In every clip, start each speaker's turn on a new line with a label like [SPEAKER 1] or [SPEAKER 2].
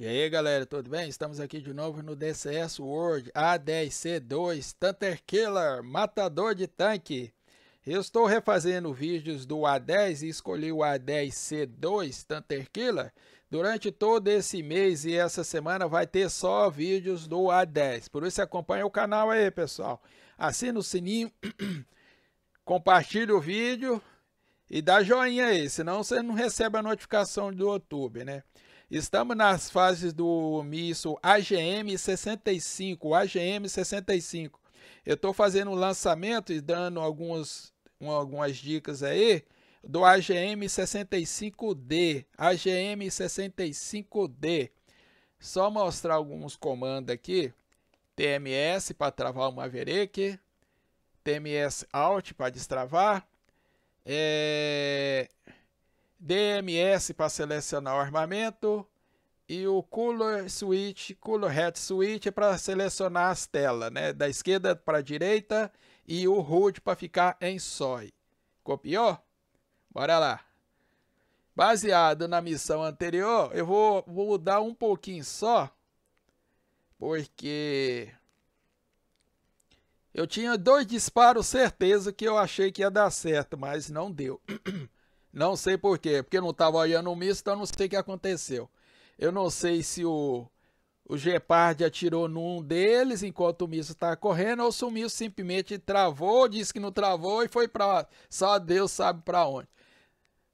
[SPEAKER 1] E aí galera, tudo bem? Estamos aqui de novo no DCS World A10C2 Tanter Killer, matador de tanque. Eu estou refazendo vídeos do A10 e escolhi o A10C2 Tanter Killer. Durante todo esse mês e essa semana vai ter só vídeos do A10. Por isso acompanha o canal aí, pessoal. Assina o sininho, compartilha o vídeo e dá joinha aí, senão você não recebe a notificação do YouTube, né? Estamos nas fases do míssil AGM-65, AGM-65. Eu estou fazendo um lançamento e dando alguns, algumas dicas aí do AGM-65D, AGM-65D. Só mostrar alguns comandos aqui. TMS para travar o Maverick, TMS Alt para destravar, é, DMS para selecionar o armamento e o Color Switch, Color Head Switch é para selecionar as telas, né? Da esquerda para a direita e o HUD para ficar em SOI. Copiou? Bora lá. Baseado na missão anterior, eu vou, vou mudar um pouquinho só, porque eu tinha dois disparos certeza que eu achei que ia dar certo, mas não deu. Não sei por quê, porque não estava olhando o misto, então não sei o que aconteceu. Eu não sei se o, o Gepard atirou num deles enquanto o misto estava correndo, ou se o misto simplesmente travou, disse que não travou e foi para Só Deus sabe para onde.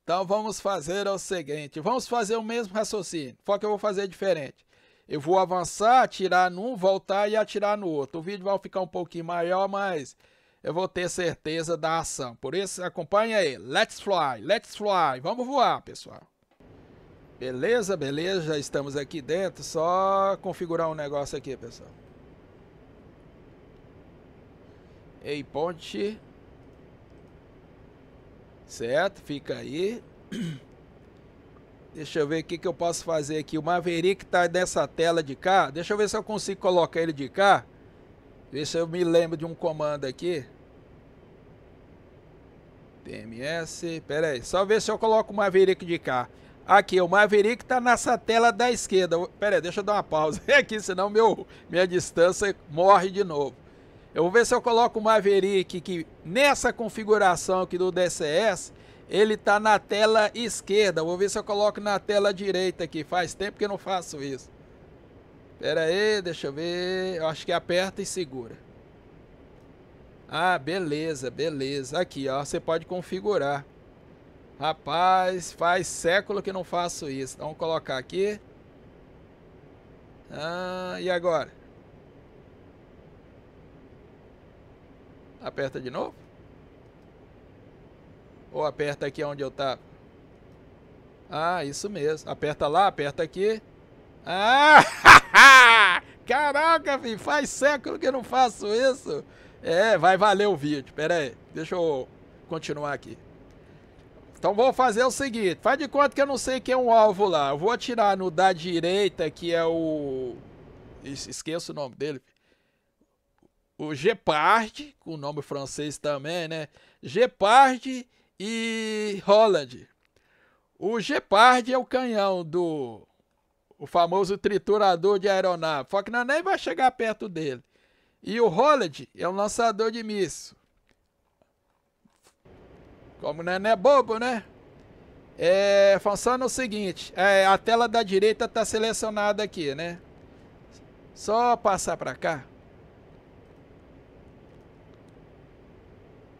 [SPEAKER 1] Então vamos fazer o seguinte, vamos fazer o mesmo raciocínio, só que eu vou fazer diferente. Eu vou avançar, atirar num, voltar e atirar no outro. O vídeo vai ficar um pouquinho maior, mas eu vou ter certeza da ação. Por isso, acompanha aí. Let's fly, let's fly. Vamos voar, pessoal. Beleza, beleza. Já estamos aqui dentro. Só configurar um negócio aqui, pessoal. Ei, ponte. Certo, fica aí. Deixa eu ver o que, que eu posso fazer aqui. O Maverick tá nessa tela de cá. Deixa eu ver se eu consigo colocar ele de cá se eu me lembro de um comando aqui. TMS, pera aí, só ver se eu coloco o Maverick de cá. Aqui, o Maverick está nessa tela da esquerda. Pera aí, deixa eu dar uma pausa aqui, senão meu, minha distância morre de novo. Eu vou ver se eu coloco o Maverick que nessa configuração aqui do DCS, ele está na tela esquerda. Vou ver se eu coloco na tela direita aqui. Faz tempo que eu não faço isso. Pera aí, deixa eu ver. Eu acho que aperta e segura. Ah, beleza, beleza. Aqui, ó, você pode configurar. Rapaz, faz século que não faço isso. Então, Vamos colocar aqui. Ah, e agora? Aperta de novo? Ou aperta aqui onde eu tava? Ah, isso mesmo. Aperta lá, aperta aqui. Ah! Caraca, filho, faz século que eu não faço isso. É, vai valer o vídeo. Pera aí, deixa eu continuar aqui. Então vou fazer o seguinte, faz de conta que eu não sei quem é um alvo lá. Eu vou atirar no da direita, que é o... Esqueço o nome dele. O Gepard, com o nome francês também, né? Gepard e Holland. O Gepard é o canhão do o famoso triturador de aeronave. não nem vai chegar perto dele. E o Holland é um lançador de míssil. Como o é, é bobo, né? É, funciona é o seguinte, é, a tela da direita está selecionada aqui, né? Só passar para cá.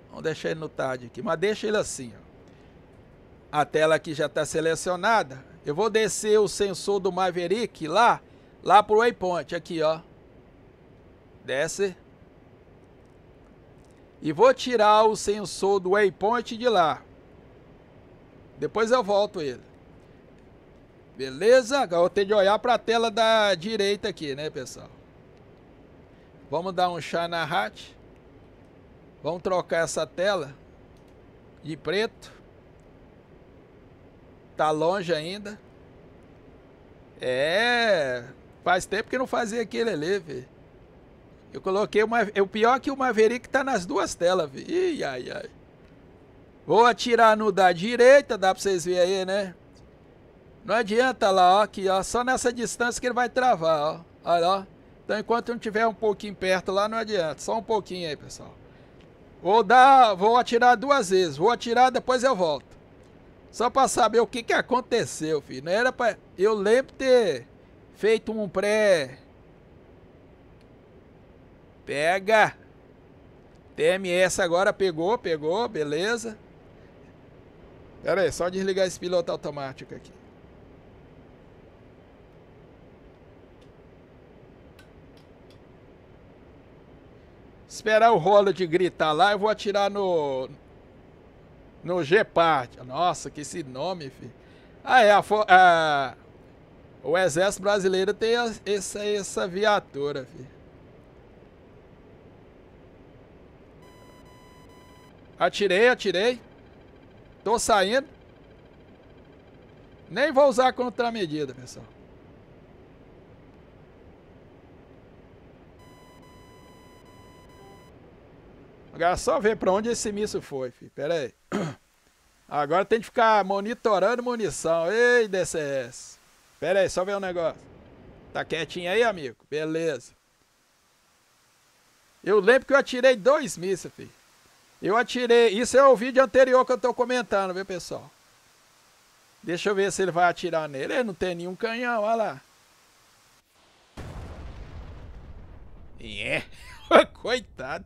[SPEAKER 1] Vamos deixar ele no tarde aqui, mas deixa ele assim. Ó. A tela aqui já está selecionada. Eu vou descer o sensor do Maverick lá, lá pro waypoint, aqui, ó. Desce. E vou tirar o sensor do waypoint de lá. Depois eu volto ele. Beleza? Agora eu tenho de olhar para a tela da direita aqui, né, pessoal? Vamos dar um chá na hat. Vamos trocar essa tela de preto. Tá longe ainda. É. Faz tempo que não fazia aquele ali, Eu coloquei uma. O pior é que o Maverick tá nas duas telas, vi Ih, ai, ai. Vou atirar no da direita, dá pra vocês verem aí, né? Não adianta lá, ó, aqui, ó. Só nessa distância que ele vai travar, ó. Olha, Então, enquanto não tiver um pouquinho perto lá, não adianta. Só um pouquinho aí, pessoal. Vou dar, vou atirar duas vezes. Vou atirar, depois eu volto. Só para saber o que, que aconteceu, filho. Não era para Eu lembro ter feito um pré. Pega. TMS agora pegou, pegou, beleza. Pera aí, só desligar esse piloto automático aqui. Esperar o de gritar lá, eu vou atirar no, no Gepard. Nossa, que esse nome, filho. Ah, é, a, a, o Exército Brasileiro tem a, essa, essa viatura, filho. Atirei, atirei. Tô saindo. Nem vou usar contramedida, pessoal. Agora só ver para onde esse míssil foi, filho. Pera aí. Agora tem que ficar monitorando munição. Ei, DCS. Pera aí, só ver o um negócio. Tá quietinho aí, amigo? Beleza. Eu lembro que eu atirei dois mísseis, filho. Eu atirei. Isso é o vídeo anterior que eu tô comentando, viu, pessoal? Deixa eu ver se ele vai atirar nele. Ele não tem nenhum canhão, olha lá. É. Yeah. Coitado.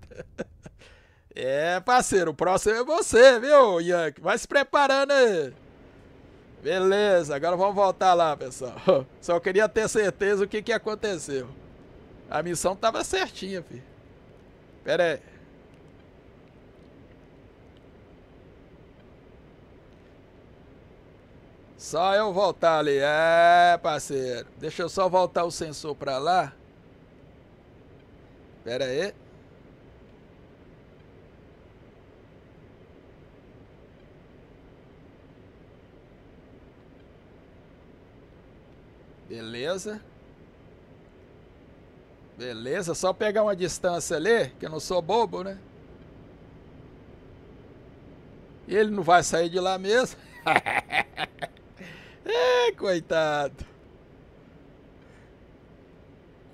[SPEAKER 1] É, parceiro, o próximo é você, viu, Yank? Vai se preparando aí. Beleza, agora vamos voltar lá, pessoal. Só queria ter certeza o que, que aconteceu. A missão tava certinha, filho. Pera aí. Só eu voltar ali. É, parceiro. Deixa eu só voltar o sensor pra lá. Pera aí. Beleza. Beleza, só pegar uma distância ali, que eu não sou bobo, né? Ele não vai sair de lá mesmo. é, coitado.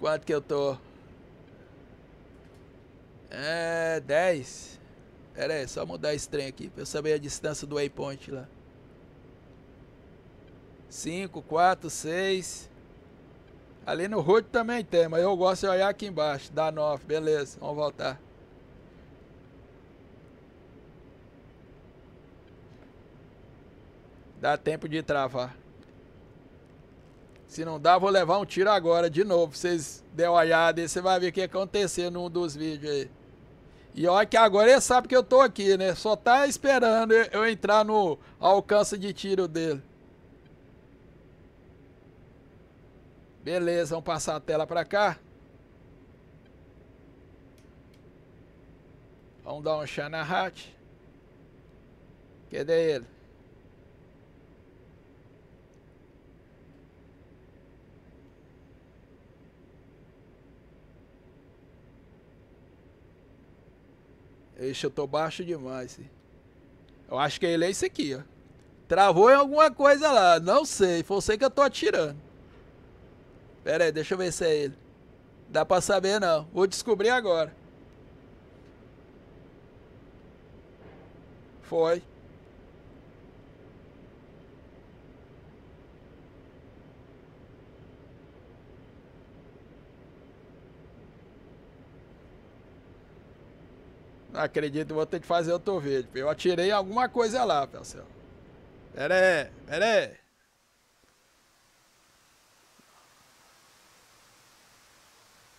[SPEAKER 1] Quanto que eu tô? É, 10. Pera aí, só mudar esse trem aqui, pra eu saber a distância do waypoint lá. 5, 4, 6. Ali no root também tem, mas eu gosto de olhar aqui embaixo. Dá 9, beleza, vamos voltar. Dá tempo de travar. Se não dá, vou levar um tiro agora de novo. Vocês dêem uma olhada aí, você vai ver o que aconteceu num dos vídeos aí. E olha que agora ele sabe que eu tô aqui, né? Só tá esperando eu entrar no alcance de tiro dele. Beleza, vamos passar a tela para cá. Vamos dar um chá na hat. Cadê ele? Ixi, eu tô baixo demais. Eu acho que é ele é esse aqui, ó. Travou em alguma coisa lá, não sei. Foi você que eu tô atirando. Pera aí, deixa eu ver se é ele. Dá pra saber não. Vou descobrir agora. Foi. Não acredito, vou ter que fazer outro vídeo. Eu atirei alguma coisa lá, pessoal. Pera aí, pera aí.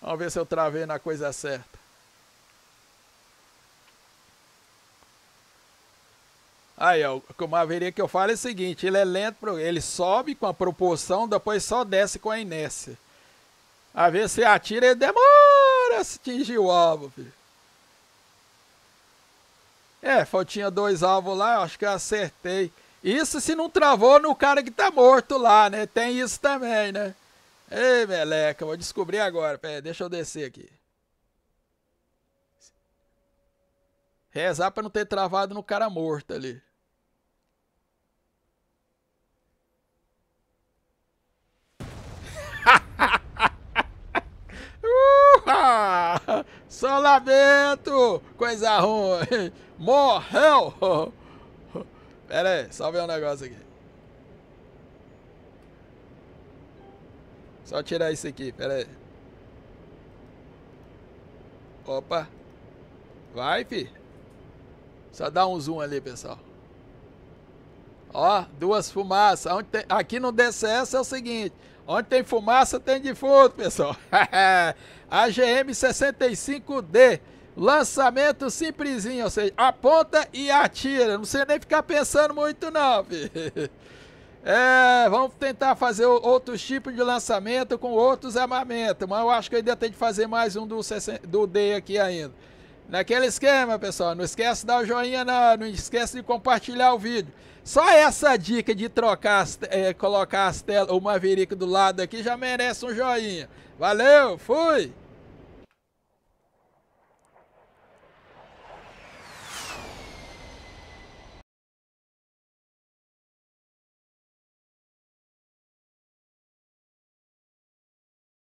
[SPEAKER 1] Vamos ver se eu travei na coisa certa. Aí, ó, uma verinha que eu falo é o seguinte, ele é lento, ele sobe com a proporção, depois só desce com a inércia. a ver se atira e demora a atingir o alvo, filho. É, faltinha dois alvos lá, acho que eu acertei. Isso se não travou no cara que tá morto lá, né? Tem isso também, né? Ei, meleca, vou descobrir agora. Pera, deixa eu descer aqui. Rezar pra não ter travado no cara morto ali. uh Só lamento! Coisa ruim! Morreu! Pera aí, só ver um negócio aqui. Só tirar isso aqui, pera aí. Opa. Vai, fi. Só dá um zoom ali, pessoal. Ó, duas fumaças. Tem... Aqui no DCS é o seguinte. Onde tem fumaça, tem defunto, pessoal. AGM 65D. Lançamento simplesinho, ou seja, aponta e atira. Não precisa nem ficar pensando muito, não, filho. É, vamos tentar fazer outros tipos de lançamento com outros armamentos, mas eu acho que eu ainda tem que fazer mais um do, do D aqui ainda. Naquele esquema, pessoal, não esquece de dar o joinha, não, não esquece de compartilhar o vídeo. Só essa dica de trocar, é, colocar as telas, o Maverick do lado aqui já merece um joinha. Valeu, fui!